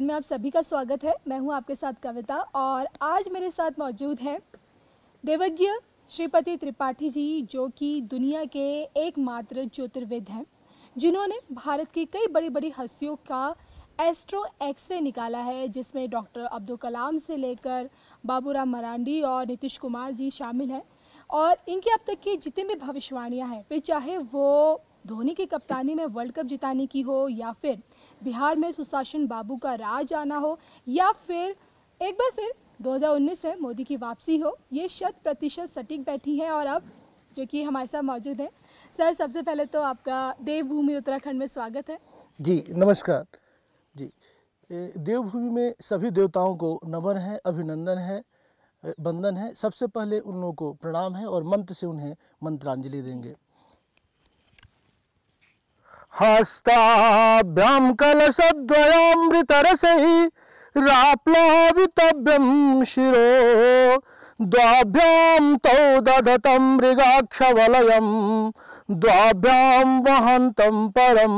परिवार में आप सभी का स्वागत है मैं हूं आपके साथ कविता और आज मेरे साथ मौजूद हैं देवज्ञ श्रीपति त्रिपाठी जी जो कि दुनिया के एकमात्र ज्योतिर्विद हैं जिन्होंने भारत की कई बड़ी बड़ी हस्तियों का एस्ट्रो एक्सरे निकाला है जिसमें डॉक्टर अब्दुल कलाम से लेकर बाबूराम मरांडी और नीतीश कुमार जी शामिल हैं और इनके अब तक की जितनी भी भविष्यवाणियाँ हैं फिर चाहे वो धोनी की कप्तानी में वर्ल्ड कप जिताने की हो या फिर बिहार में सुशासन बाबू का राज आना हो या फिर एक बार फिर 2019 में मोदी की वापसी हो ये शत प्रतिशत सटीक बैठी है और अब जो कि हमारे साथ मौजूद हैं सर सबसे पहले तो आपका देवभूमि उत्तराखंड में स्वागत है जी नमस्कार जी देवभूमि में सभी देवताओं को नमन है अभिनंदन है बंदन है सबसे पहले उन लोगों को प्रणाम है और मंत्र से उन्हें मंत्रांजलि देंगे हस्ताभ्यां कलशद्वयामृतरसैः राप्लावितव्यं शिरो द्वाभ्यां तौ दधतं मृगाक्षवलयं द्वाभ्यां वहन्तं परम्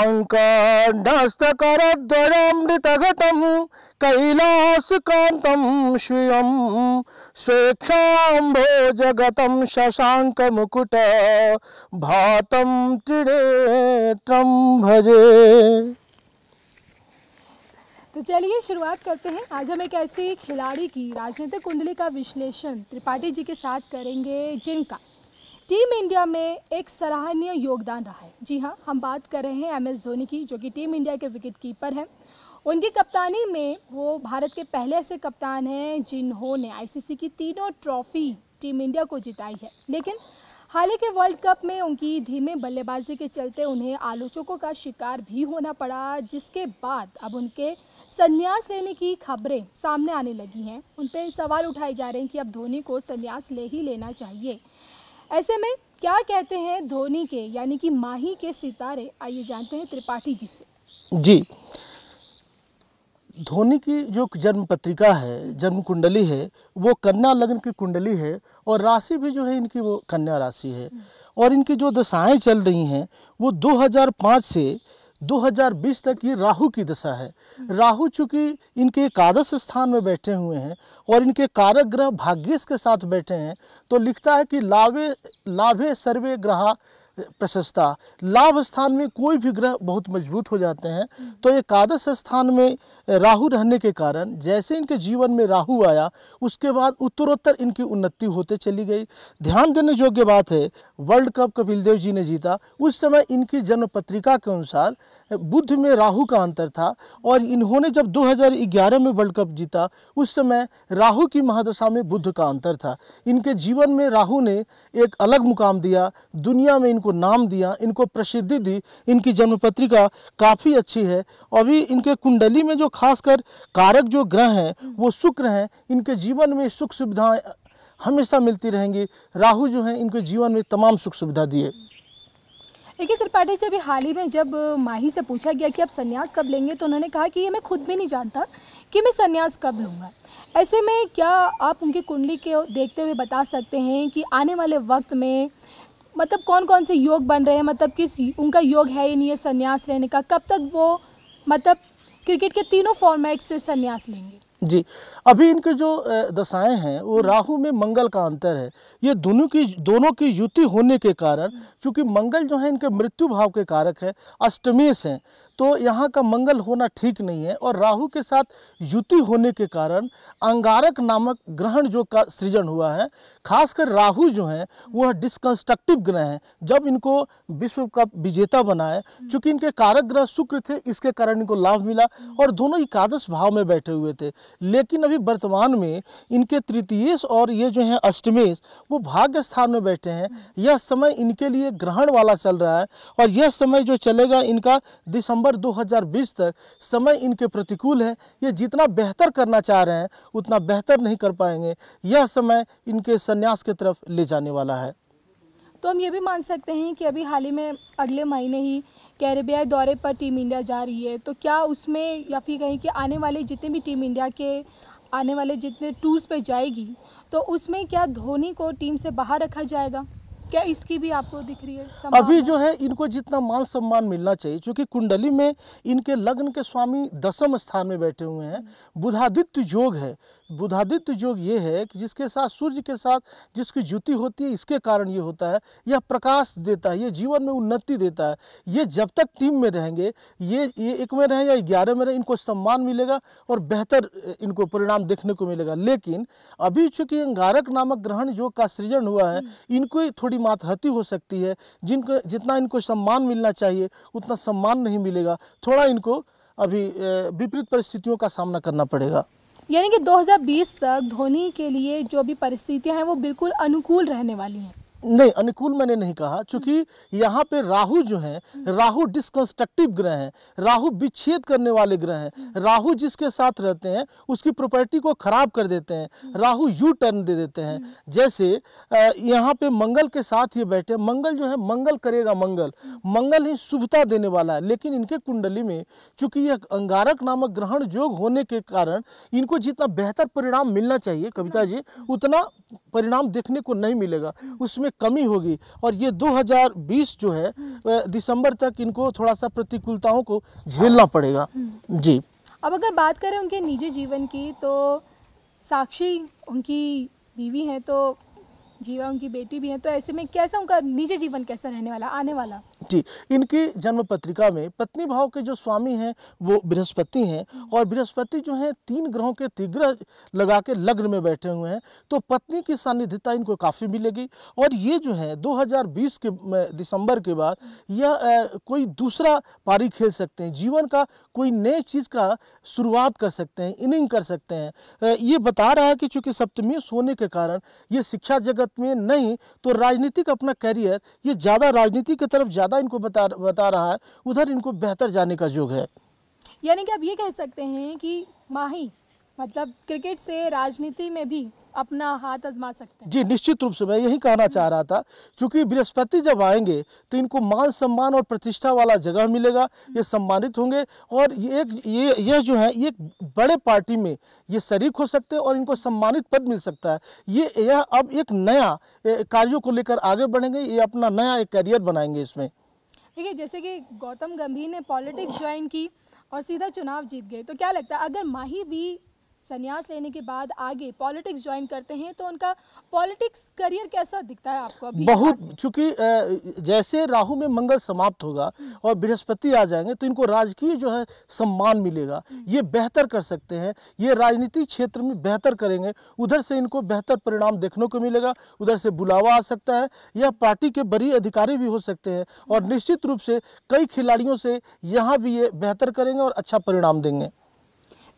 अङ्कण्डस्तकरद्वयामृतघटम् कैलासकान्तं स्वेक्षाभो जगत शशाक मुकुट भातं त्रिनेत्र भजे तो चलिए शुरुआत करते हैं आज हम एक ऐसे खिलाड़ी की राजनीतिक कुंडली का विश्लेषण त्रिपाठी जी के साथ करेंगे जिनका टीम इंडिया में एक सराहनीय योगदान रहा है जी हाँ हम बात कर रहे हैं एम एस धोनी की जो कि टीम इंडिया के विकेट कीपर हैं उनकी कप्तानी में वो भारत के पहले ऐसे कप्तान हैं जिन्होंने आईसीसी की तीनों ट्रॉफी टीम इंडिया को जिताई है लेकिन हाल के वर्ल्ड कप में उनकी धीमे बल्लेबाजी के चलते उन्हें आलोचकों का शिकार भी होना पड़ा जिसके बाद अब उनके संन्यास लेने की खबरें सामने आने लगी हैं उन पर सवाल उठाए जा रहे हैं कि अब धोनी को संन्यास ले ही लेना चाहिए ऐसे में क्या कहते हैं धोनी के यानी कि माही के सितारे आइए जानते हैं त्रिपाठी जी से जी धोनी की जो जन्म पत्रिका है जन्म कुंडली है वो कन्या लग्न की कुंडली है और राशि भी जो है इनकी वो कन्या राशि है और इनकी जो दशाएं चल रही हैं वो 2005 से 2020 तक ये राहु की दशा है राहु चूंकि इनके एकादश स्थान में बैठे हुए हैं और इनके कारक ग्रह भाग्यश के साथ बैठे हैं तो लिखता है कि लाभे लाभे सर्वे ग्रह प्रशस्ता लाभ स्थान में कोई भी ग्रह बहुत मजबूत हो जाते हैं तो एकादश स्थान में राहु रहने के कारण जैसे इनके जीवन में राहु आया उसके बाद उत्तरोत्तर इनकी उन्नति होते चली गई ध्यान देने योग्य बात है वर्ल्ड कप कपिल देव जी ने जीता उस समय इनकी जन्म पत्रिका के अनुसार बुद्ध में राहु का अंतर था और इन्होंने जब 2011 में वर्ल्ड कप जीता उस समय राहु की महादशा में बुद्ध का अंतर था इनके जीवन में राहु ने एक अलग मुकाम दिया दुनिया में इन इनको नाम दिया इनको प्रसिद्धि दी इनकी जन्म पत्रिका काफ़ी अच्छी है अभी इनके कुंडली में जो खासकर कारक जो ग्रह हैं वो शुक्र हैं इनके जीवन में सुख सुविधाएँ हमेशा मिलती रहेंगी राहु जो हैं इनके जीवन में तमाम सुख सुविधा दिए देखिए त्रिपाठी जी अभी हाल ही में जब माही से पूछा गया कि आप सन्यास कब लेंगे तो उन्होंने कहा कि ये मैं खुद भी नहीं जानता कि मैं सन्यास कब लूँगा ऐसे में क्या आप उनकी कुंडली के देखते हुए बता सकते हैं कि आने वाले वक्त में मतलब कौन कौन से योग बन रहे हैं मतलब किस उनका योग है ही नहीं है संन्यास लेने का कब तक वो मतलब क्रिकेट के तीनों फॉर्मेट से संन्यास लेंगे जी अभी इनके जो दशाएं हैं वो हम्म। राहु में मंगल का अंतर है ये दोनों की दोनों की युति होने के कारण हम्म। क्योंकि मंगल जो है इनके मृत्यु भाव के कारक है अष्टमेश हैं तो यहाँ का मंगल होना ठीक नहीं है और राहु के साथ युति होने के कारण अंगारक नामक ग्रहण जो का सृजन हुआ है खासकर राहु जो है वह डिसकंस्ट्रक्टिव ग्रह हैं जब इनको विश्व का विजेता बनाए चूंकि इनके कारक ग्रह शुक्र थे इसके कारण इनको लाभ मिला और दोनों एकादश भाव में बैठे हुए थे लेकिन अभी वर्तमान में इनके तृतीयेश और ये जो है अष्टमेश वो भाग्य स्थान में बैठे हैं यह समय इनके लिए ग्रहण वाला चल रहा है और यह समय जो चलेगा इनका दिसंबर दिसंबर 2020 तक समय इनके प्रतिकूल है ये जितना बेहतर करना चाह रहे हैं उतना बेहतर नहीं कर पाएंगे यह समय इनके संन्यास की तरफ ले जाने वाला है तो हम ये भी मान सकते हैं कि अभी हाल ही में अगले महीने ही कैरेबियाई दौरे पर टीम इंडिया जा रही है तो क्या उसमें या फिर कहीं कि आने वाले जितने भी टीम इंडिया के आने वाले जितने टूर्स पे जाएगी तो उसमें क्या धोनी को टीम से बाहर रखा जाएगा क्या इसकी भी आपको दिख रही है अभी जो है इनको जितना मान सम्मान मिलना चाहिए क्योंकि कुंडली में इनके लग्न के स्वामी दसम स्थान में बैठे हुए हैं बुधादित्य योग है बुधादित्य योग ये है कि जिसके साथ सूर्य के साथ जिसकी जुति होती है इसके कारण ये होता है यह प्रकाश देता है ये जीवन में उन्नति देता है ये जब तक टीम में रहेंगे ये ये एक में रहें या ग्यारह में रहें इनको सम्मान मिलेगा और बेहतर इनको परिणाम देखने को मिलेगा लेकिन अभी चूंकि अंगारक नामक ग्रहण योग का सृजन हुआ है हम्म। इनको थोड़ी मातहती हो सकती है जिनको जितना इनको सम्मान मिलना चाहिए उतना सम्मान नहीं मिलेगा थोड़ा इनको अभी विपरीत परिस्थितियों का सामना करना पड़ेगा यानी कि 2020 तक धोनी के लिए जो भी परिस्थितियां हैं वो बिल्कुल अनुकूल रहने वाली हैं नहीं अनुकूल मैंने नहीं कहा क्योंकि यहाँ पे राहु जो है राहु डिसकंस्ट्रक्टिव ग्रह हैं राहु विच्छेद करने वाले ग्रह हैं राहु जिसके साथ रहते हैं उसकी प्रॉपर्टी को खराब कर देते हैं राहु यू टर्न दे देते हैं जैसे यहाँ पे मंगल के साथ ये बैठे मंगल जो है मंगल करेगा मंगल मंगल ही शुभता देने वाला है लेकिन इनके कुंडली में चूंकि यह अंगारक नामक ग्रहण योग होने के कारण इनको जितना बेहतर परिणाम मिलना चाहिए कविता जी उतना परिणाम देखने को नहीं मिलेगा उसमें में कमी होगी और ये 2020 जो है दिसंबर तक इनको थोड़ा सा प्रतिकूलताओं को झेलना पड़ेगा हम्म। जी अब अगर बात करें उनके निजी जीवन की तो साक्षी उनकी बीवी हैं तो जीवा उनकी बेटी भी है तो ऐसे में कैसा उनका निजी जीवन कैसा रहने वाला आने वाला जी इनकी जन्म पत्रिका में पत्नी भाव के जो स्वामी हैं वो बृहस्पति हैं और बृहस्पति जो हैं तीन ग्रहों के तिग्रह लगा के लग्न में बैठे हुए हैं तो पत्नी की सानिध्यता इनको काफ़ी मिलेगी और ये जो है 2020 के दिसंबर के बाद यह कोई दूसरा पारी खेल सकते हैं जीवन का कोई नए चीज़ का शुरुआत कर सकते हैं इनिंग कर सकते हैं ये बता रहा है कि चूँकि सप्तमी सोने के कारण ये शिक्षा जगत में नहीं तो राजनीतिक अपना करियर ये ज़्यादा राजनीति की तरफ ज़्यादा ज़्यादा इनको बता बता रहा है उधर इनको बेहतर जाने का योग है यानी कि आप ये कह सकते हैं कि माही मतलब क्रिकेट से राजनीति में भी अपना हाथ आजमा सकते हैं जी निश्चित रूप से मैं यही कहना चाह रहा था क्योंकि बृहस्पति जब आएंगे तो इनको मान सम्मान और प्रतिष्ठा वाला जगह मिलेगा ये सम्मानित होंगे और ये एक ये यह जो है ये बड़े पार्टी में ये शरीक हो सकते हैं और इनको सम्मानित पद मिल सकता है ये यह अब एक नया कार्यों को लेकर आगे बढ़ेंगे ये अपना नया एक करियर बनाएंगे इसमें ठीक है जैसे कि गौतम गंभीर ने पॉलिटिक्स ज्वाइन की और सीधा चुनाव जीत गए तो क्या लगता है अगर माही भी संन्यास लेने के बाद आगे पॉलिटिक्स ज्वाइन करते हैं तो उनका पॉलिटिक्स करियर कैसा दिखता है आपको अभी बहुत चूंकि जैसे राहु में मंगल समाप्त होगा और बृहस्पति आ जाएंगे तो इनको राजकीय जो है सम्मान मिलेगा ये बेहतर कर सकते हैं ये राजनीतिक क्षेत्र में बेहतर करेंगे उधर से इनको बेहतर परिणाम देखने को मिलेगा उधर से बुलावा आ सकता है या पार्टी के बड़ी अधिकारी भी हो सकते हैं और निश्चित रूप से कई खिलाड़ियों से यहाँ भी ये बेहतर करेंगे और अच्छा परिणाम देंगे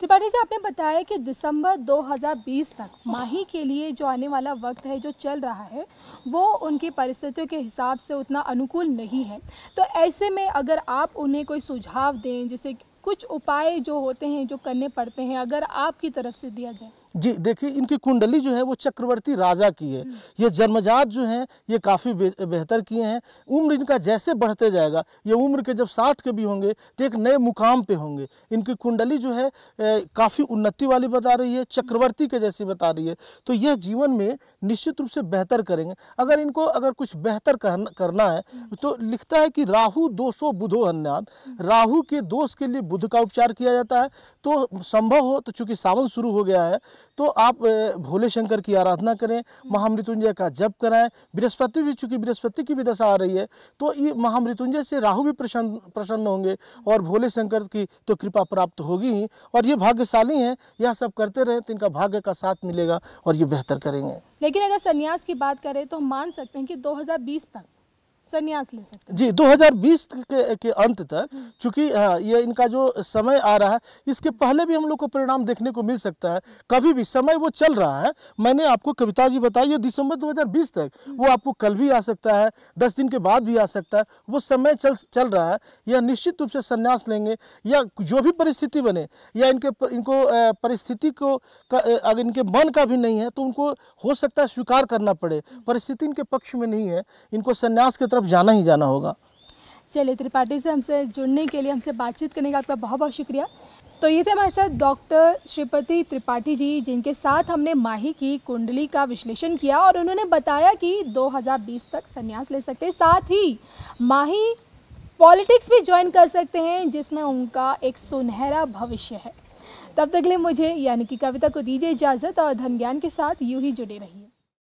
त्रिपाठी जी आपने बताया कि दिसंबर 2020 तक माही के लिए जो आने वाला वक्त है जो चल रहा है वो उनकी परिस्थितियों के हिसाब से उतना अनुकूल नहीं है तो ऐसे में अगर आप उन्हें कोई सुझाव दें जैसे कुछ उपाय जो होते हैं जो करने पड़ते हैं अगर आपकी तरफ से दिया जाए जी देखिए इनकी कुंडली जो है वो चक्रवर्ती राजा की है ये जन्मजात जो हैं ये काफ़ी बेहतर किए हैं उम्र इनका जैसे बढ़ते जाएगा ये उम्र के जब साठ के भी होंगे तो एक नए मुकाम पे होंगे इनकी कुंडली जो है काफ़ी उन्नति वाली बता रही है चक्रवर्ती के जैसी बता रही है तो यह जीवन में निश्चित रूप से बेहतर करेंगे अगर इनको अगर कुछ बेहतर करना है तो लिखता है कि राहु दोषो बुधो अन्याद राहू के दोष के लिए बुध का उपचार किया जाता है तो संभव हो तो चूंकि सावन शुरू हो गया है तो आप भोले शंकर की आराधना करें महामृत्युंजय का जप कराएं बृहस्पति भी चूंकि बृहस्पति की भी दशा आ रही है तो ये महामृत्युंजय से राहु भी प्रसन्न प्रसन्न होंगे और भोले शंकर की तो कृपा प्राप्त होगी ही और ये भाग्यशाली हैं यह सब करते रहें तो इनका भाग्य का साथ मिलेगा और ये बेहतर करेंगे लेकिन अगर संन्यास की बात करें तो हम मान सकते हैं कि दो तक संन्यास ले सकते जी 2020 के, के अंत तक चूंकि हाँ, ये इनका जो समय आ रहा है इसके पहले भी हम लोग को परिणाम देखने को मिल सकता है कभी भी समय वो चल रहा है मैंने आपको कविता जी बताई है दिसंबर 2020 तक वो आपको कल भी आ सकता है दस दिन के बाद भी आ सकता है वो समय चल चल रहा है या निश्चित रूप से संन्यास लेंगे या जो भी परिस्थिति बने या इनके इनको परिस्थिति को अगर इनके मन का भी नहीं है तो उनको हो सकता है स्वीकार करना पड़े परिस्थिति इनके पक्ष में नहीं है इनको संन्यास की तरफ तरफ जाना ही जाना होगा चलिए त्रिपाठी से हमसे जुड़ने के लिए हमसे बातचीत करने का आपका बहुत बहुत शुक्रिया तो ये थे हमारे साथ डॉक्टर श्रीपति त्रिपाठी जी जिनके साथ हमने माही की कुंडली का विश्लेषण किया और उन्होंने बताया कि 2020 तक संन्यास ले सकते हैं साथ ही माही पॉलिटिक्स भी ज्वाइन कर सकते हैं जिसमें उनका एक सुनहरा भविष्य है तब तक लिए मुझे यानी कि कविता को दीजिए इजाज़त और धन ज्ञान के साथ यूँ ही जुड़े रहिए